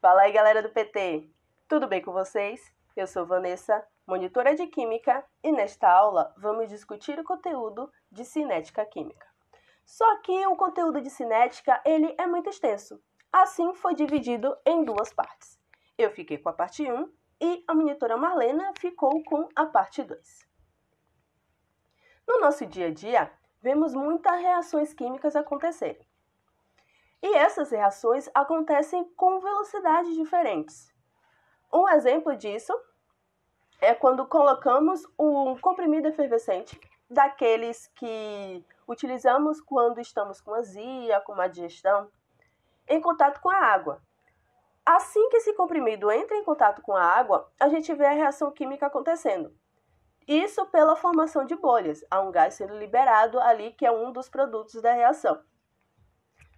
Fala aí, galera do PT! Tudo bem com vocês? Eu sou Vanessa, monitora de Química, e nesta aula vamos discutir o conteúdo de cinética química. Só que o conteúdo de cinética ele é muito extenso, assim foi dividido em duas partes. Eu fiquei com a parte 1 e a monitora Marlena ficou com a parte 2. No nosso dia a dia, vemos muitas reações químicas acontecerem. E essas reações acontecem com velocidades diferentes. Um exemplo disso é quando colocamos um comprimido efervescente daqueles que utilizamos quando estamos com azia, com uma digestão, em contato com a água. Assim que esse comprimido entra em contato com a água, a gente vê a reação química acontecendo. Isso pela formação de bolhas, há um gás sendo liberado ali que é um dos produtos da reação.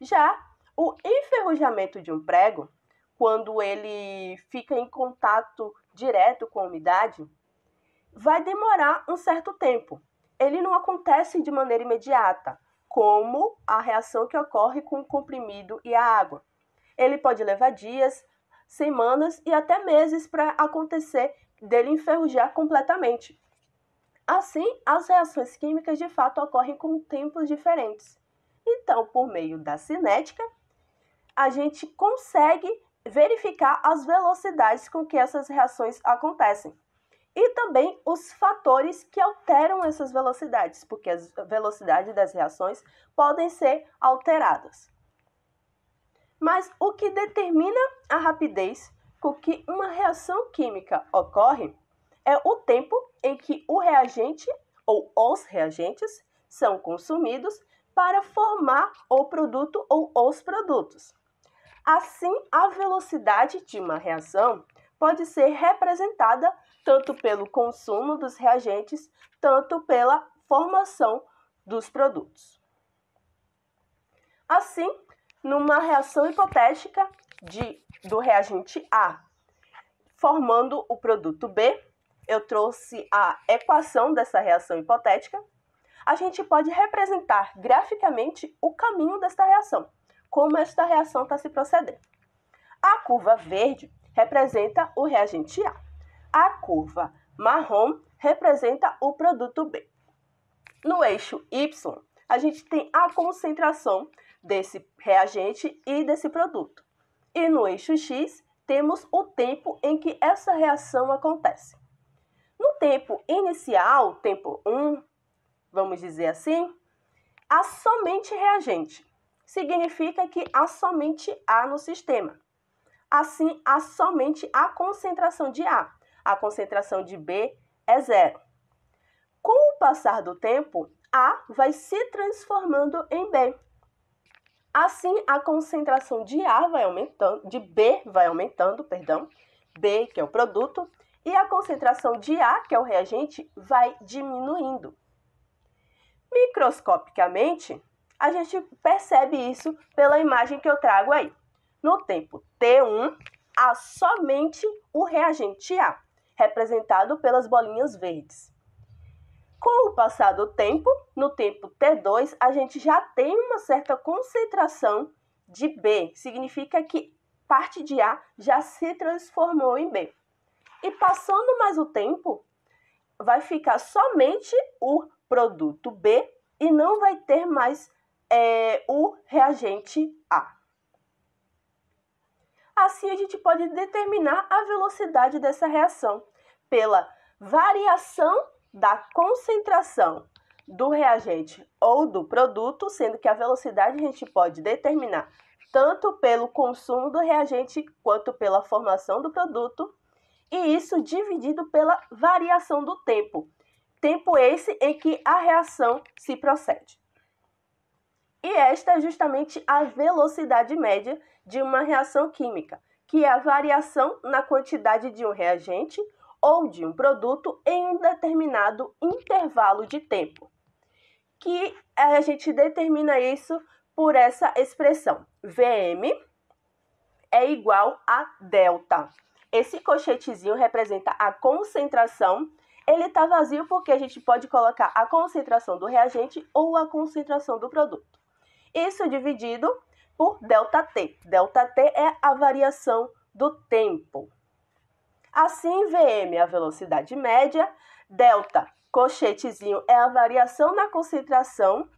Já o enferrujamento de um prego, quando ele fica em contato direto com a umidade, vai demorar um certo tempo. Ele não acontece de maneira imediata, como a reação que ocorre com o comprimido e a água. Ele pode levar dias, semanas e até meses para acontecer dele enferrujar completamente. Assim, as reações químicas de fato ocorrem com tempos diferentes. Então, por meio da cinética, a gente consegue verificar as velocidades com que essas reações acontecem e também os fatores que alteram essas velocidades, porque a velocidade das reações podem ser alteradas. Mas o que determina a rapidez com que uma reação química ocorre é o tempo em que o reagente ou os reagentes são consumidos para formar o produto ou os produtos. Assim, a velocidade de uma reação pode ser representada tanto pelo consumo dos reagentes, tanto pela formação dos produtos. Assim, numa reação hipotética de, do reagente A formando o produto B, eu trouxe a equação dessa reação hipotética a gente pode representar graficamente o caminho desta reação, como esta reação está se procedendo. A curva verde representa o reagente A, a curva marrom representa o produto B. No eixo Y, a gente tem a concentração desse reagente e desse produto. E no eixo X, temos o tempo em que essa reação acontece. No tempo inicial, tempo 1, vamos dizer assim, a somente reagente. Significa que há somente A no sistema. Assim, há somente a concentração de A. A concentração de B é zero. Com o passar do tempo, A vai se transformando em B. Assim, a concentração de A vai aumentando, de B vai aumentando, perdão, B que é o produto, e a concentração de A, que é o reagente, vai diminuindo. Microscopicamente, a gente percebe isso pela imagem que eu trago aí. No tempo T1, há somente o reagente A, representado pelas bolinhas verdes. Com o passar do tempo, no tempo T2, a gente já tem uma certa concentração de B, significa que parte de A já se transformou em B. E passando mais o tempo, vai ficar somente o produto B e não vai ter mais é, o reagente A. Assim, a gente pode determinar a velocidade dessa reação pela variação da concentração do reagente ou do produto, sendo que a velocidade a gente pode determinar tanto pelo consumo do reagente quanto pela formação do produto, e isso dividido pela variação do tempo, tempo esse em que a reação se procede. E esta é justamente a velocidade média de uma reação química, que é a variação na quantidade de um reagente ou de um produto em um determinado intervalo de tempo. Que a gente determina isso por essa expressão. VM é igual a delta. Esse cochetezinho representa a concentração ele está vazio porque a gente pode colocar a concentração do reagente ou a concentração do produto. Isso dividido por ΔT. ΔT é a variação do tempo. Assim, Vm é a velocidade média, delta, cochetezinho, é a variação na concentração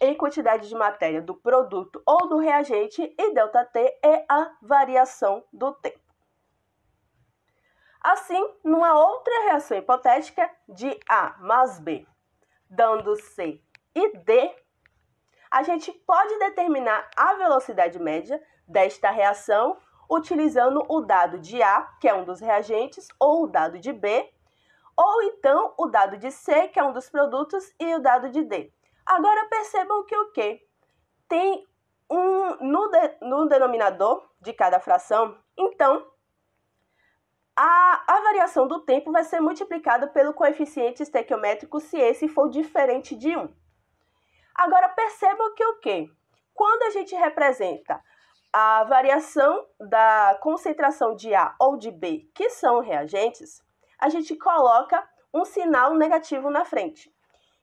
em quantidade de matéria do produto ou do reagente e ΔT é a variação do tempo. Assim, numa outra reação hipotética de A mais B, dando C e D, a gente pode determinar a velocidade média desta reação utilizando o dado de A, que é um dos reagentes, ou o dado de B, ou então o dado de C, que é um dos produtos, e o dado de D. Agora percebam que o que tem um no, de, no denominador de cada fração, então variação do tempo vai ser multiplicada pelo coeficiente estequiométrico se esse for diferente de 1. Agora percebam que o que? Quando a gente representa a variação da concentração de A ou de B, que são reagentes, a gente coloca um sinal negativo na frente.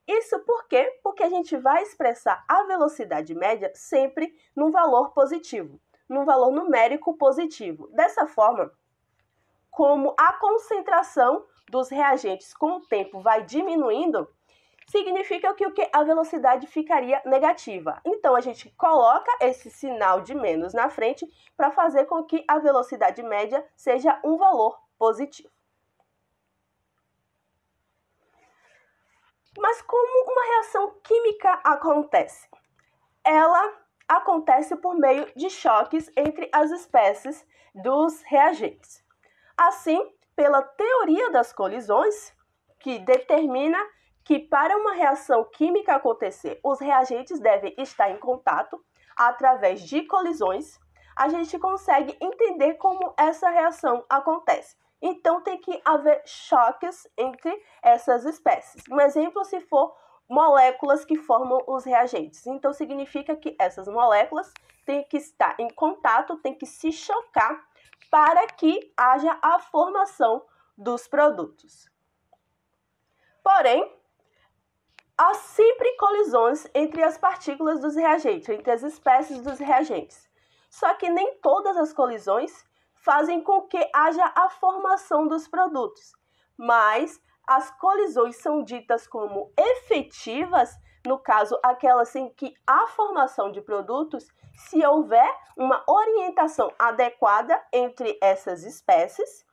Isso por quê? Porque a gente vai expressar a velocidade média sempre num valor positivo, num valor numérico positivo. Dessa forma, como a concentração dos reagentes com o tempo vai diminuindo, significa que a velocidade ficaria negativa. Então a gente coloca esse sinal de menos na frente para fazer com que a velocidade média seja um valor positivo. Mas como uma reação química acontece? Ela acontece por meio de choques entre as espécies dos reagentes. Assim, pela teoria das colisões, que determina que para uma reação química acontecer, os reagentes devem estar em contato através de colisões, a gente consegue entender como essa reação acontece. Então tem que haver choques entre essas espécies. Um exemplo se for moléculas que formam os reagentes. Então significa que essas moléculas têm que estar em contato, têm que se chocar para que haja a formação dos produtos. Porém, há sempre colisões entre as partículas dos reagentes, entre as espécies dos reagentes. Só que nem todas as colisões fazem com que haja a formação dos produtos, mas as colisões são ditas como efetivas, no caso, aquelas em que há formação de produtos, se houver uma orientação adequada entre essas espécies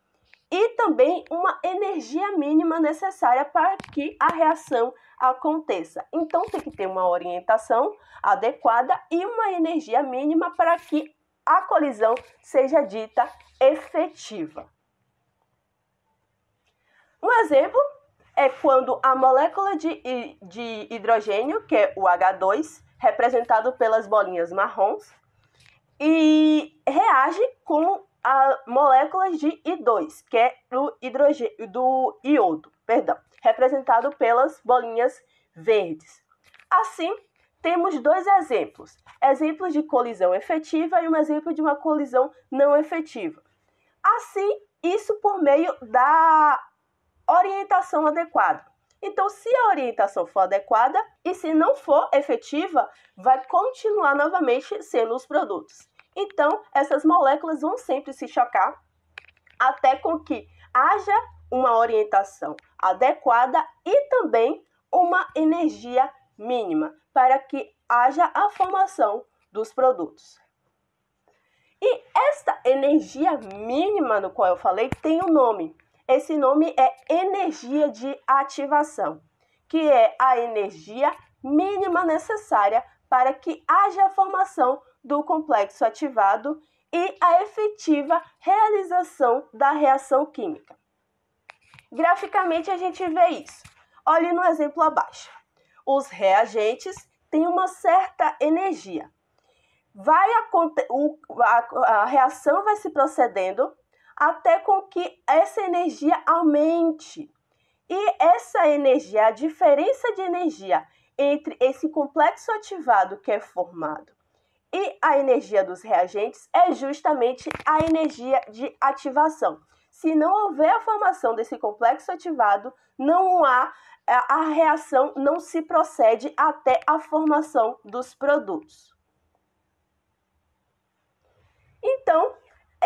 e também uma energia mínima necessária para que a reação aconteça. Então tem que ter uma orientação adequada e uma energia mínima para que a colisão seja dita efetiva. Um exemplo é quando a molécula de, de hidrogênio, que é o H2, representado pelas bolinhas marrons, e reage com a moléculas de I2, que é do, hidrogênio, do iodo, perdão, representado pelas bolinhas verdes. Assim, temos dois exemplos: exemplos de colisão efetiva e um exemplo de uma colisão não efetiva. Assim, isso por meio da orientação adequada. Então, se a orientação for adequada e se não for efetiva, vai continuar novamente sendo os produtos. Então, essas moléculas vão sempre se chocar até com que haja uma orientação adequada e também uma energia mínima para que haja a formação dos produtos. E esta energia mínima no qual eu falei tem um nome, esse nome é energia de ativação, que é a energia mínima necessária para que haja a formação do complexo ativado e a efetiva realização da reação química. Graficamente, a gente vê isso. Olhe no exemplo abaixo. Os reagentes têm uma certa energia. Vai a, a, a reação vai se procedendo até com que essa energia aumente. E essa energia, a diferença de energia entre esse complexo ativado que é formado e a energia dos reagentes é justamente a energia de ativação. Se não houver a formação desse complexo ativado, não há é, a reação não se procede até a formação dos produtos. Então,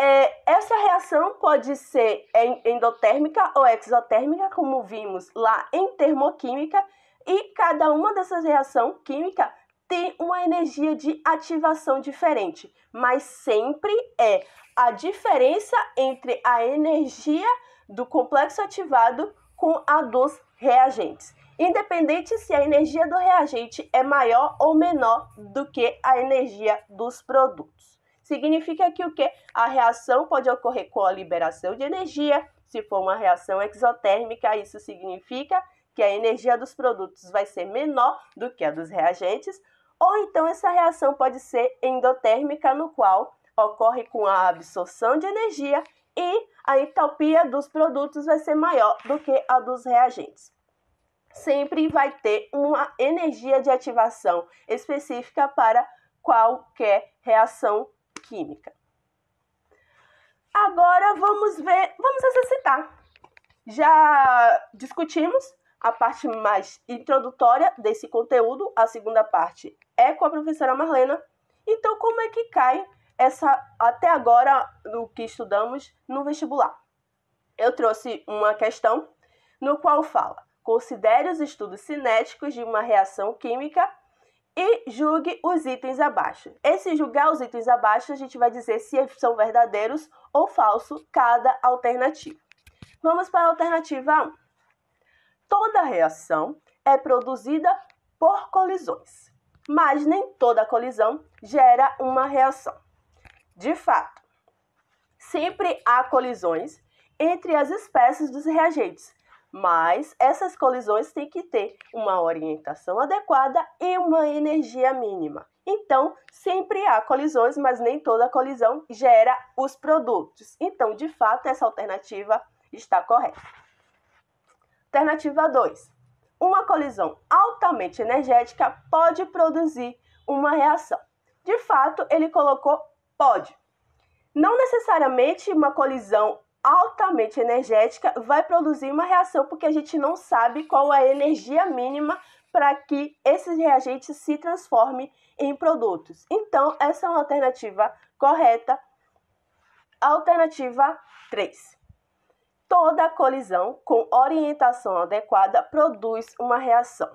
é, essa reação pode ser endotérmica ou exotérmica, como vimos lá em termoquímica, e cada uma dessas reações químicas tem uma energia de ativação diferente, mas sempre é a diferença entre a energia do complexo ativado com a dos reagentes, independente se a energia do reagente é maior ou menor do que a energia dos produtos. Significa que o que? A reação pode ocorrer com a liberação de energia. Se for uma reação exotérmica, isso significa que a energia dos produtos vai ser menor do que a dos reagentes, ou então essa reação pode ser endotérmica, no qual ocorre com a absorção de energia e a entalpia dos produtos vai ser maior do que a dos reagentes. Sempre vai ter uma energia de ativação específica para qualquer reação química. Agora vamos ver, vamos exercitar. Já discutimos a parte mais introdutória desse conteúdo, a segunda parte é com a professora Marlena. Então, como é que cai essa até agora do que estudamos no vestibular? Eu trouxe uma questão no qual fala: considere os estudos cinéticos de uma reação química e julgue os itens abaixo. Esse julgar os itens abaixo, a gente vai dizer se são verdadeiros ou falso cada alternativa. Vamos para a alternativa 1. Toda reação é produzida por colisões, mas nem toda colisão gera uma reação. De fato, sempre há colisões entre as espécies dos reagentes, mas essas colisões têm que ter uma orientação adequada e uma energia mínima. Então, sempre há colisões, mas nem toda colisão gera os produtos. Então, de fato, essa alternativa está correta. Alternativa 2. Uma colisão altamente energética pode produzir uma reação. De fato, ele colocou pode. Não necessariamente uma colisão altamente energética vai produzir uma reação porque a gente não sabe qual é a energia mínima para que esses reagentes se transformem em produtos. Então, essa é uma alternativa correta. Alternativa 3. Toda colisão com orientação adequada produz uma reação.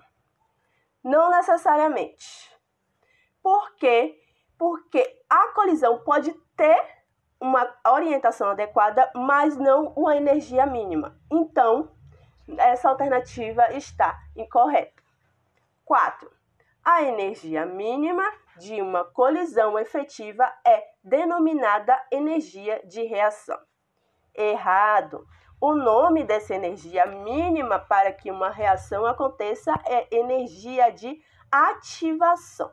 Não necessariamente. Por quê? Porque a colisão pode ter uma orientação adequada, mas não uma energia mínima. Então, essa alternativa está incorreta. 4. A energia mínima de uma colisão efetiva é denominada energia de reação. Errado. O nome dessa energia mínima para que uma reação aconteça é energia de ativação.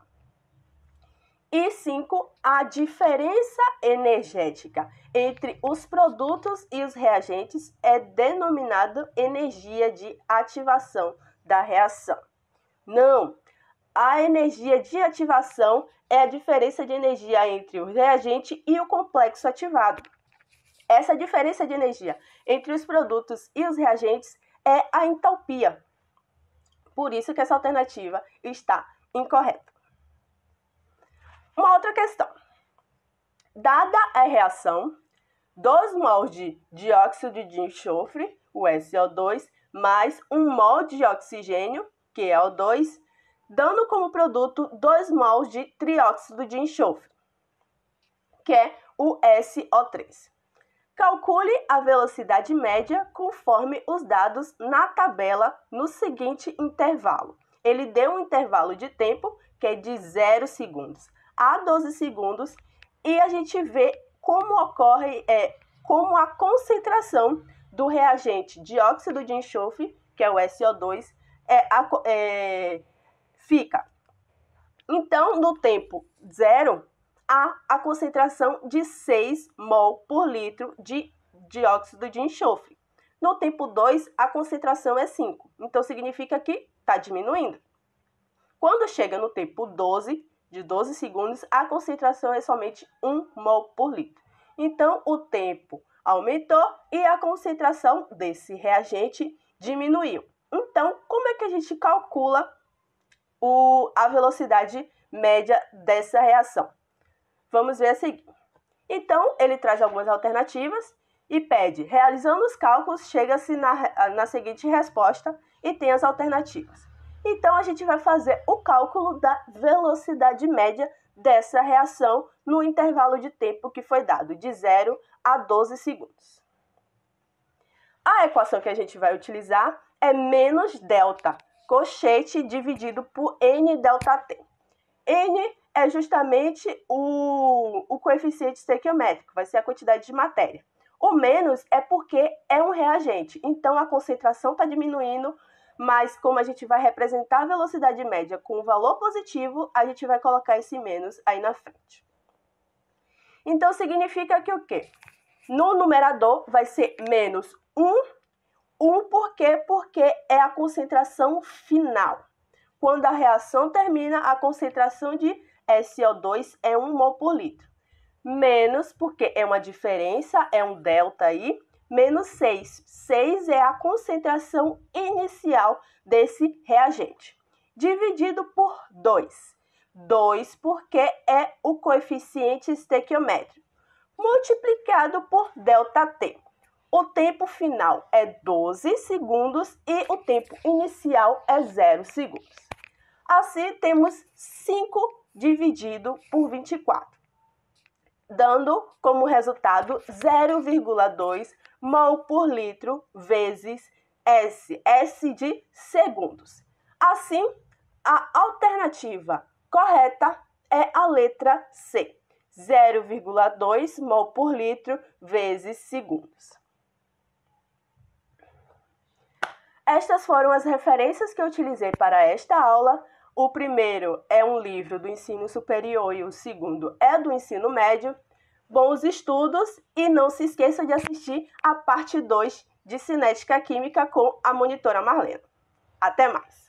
E cinco, A diferença energética entre os produtos e os reagentes é denominada energia de ativação da reação. Não, a energia de ativação é a diferença de energia entre o reagente e o complexo ativado. Essa diferença de energia entre os produtos e os reagentes é a entalpia. Por isso que essa alternativa está incorreta. Uma outra questão. Dada a reação, 2 mols de dióxido de enxofre, o SO2, mais 1 mol de oxigênio, que é O2, dando como produto 2 mols de trióxido de enxofre, que é o SO3. Calcule a velocidade média conforme os dados na tabela no seguinte intervalo. Ele deu um intervalo de tempo que é de 0 segundos a 12 segundos e a gente vê como ocorre, é, como a concentração do reagente dióxido de enxofre, que é o SO2, é, é, fica. Então, no tempo zero, há a concentração de 6 mol por litro de dióxido de enxofre. No tempo 2, a concentração é 5. Então, significa que está diminuindo. Quando chega no tempo 12, de 12 segundos, a concentração é somente 1 mol por litro. Então, o tempo aumentou e a concentração desse reagente diminuiu. Então, como é que a gente calcula o, a velocidade média dessa reação? Vamos ver a seguir. Então, ele traz algumas alternativas e pede, realizando os cálculos, chega-se na, na seguinte resposta e tem as alternativas. Então a gente vai fazer o cálculo da velocidade média dessa reação no intervalo de tempo que foi dado, de 0 a 12 segundos. A equação que a gente vai utilizar é menos delta cochete dividido por n delta t. n é justamente o, o coeficiente estequiométrico, vai ser a quantidade de matéria. O menos é porque é um reagente, então a concentração está diminuindo mas como a gente vai representar a velocidade média com o um valor positivo, a gente vai colocar esse menos aí na frente. Então, significa que o quê? No numerador vai ser menos 1. 1 por quê? Porque é a concentração final. Quando a reação termina, a concentração de SO2 é 1 mol por litro. Menos, porque é uma diferença, é um delta aí, menos 6. 6 é a concentração inicial desse reagente, dividido por 2. 2 porque é o coeficiente estequiométrico, multiplicado por ΔT. O tempo final é 12 segundos e o tempo inicial é 0 segundos. Assim, temos 5 dividido por 24, dando como resultado 0,2 mol por litro vezes S, S de segundos. Assim, a alternativa correta é a letra C, 0,2 mol por litro vezes segundos. Estas foram as referências que eu utilizei para esta aula. O primeiro é um livro do ensino superior e o segundo é do ensino médio bons estudos e não se esqueça de assistir a parte 2 de Cinética Química com a monitora Marlena. Até mais!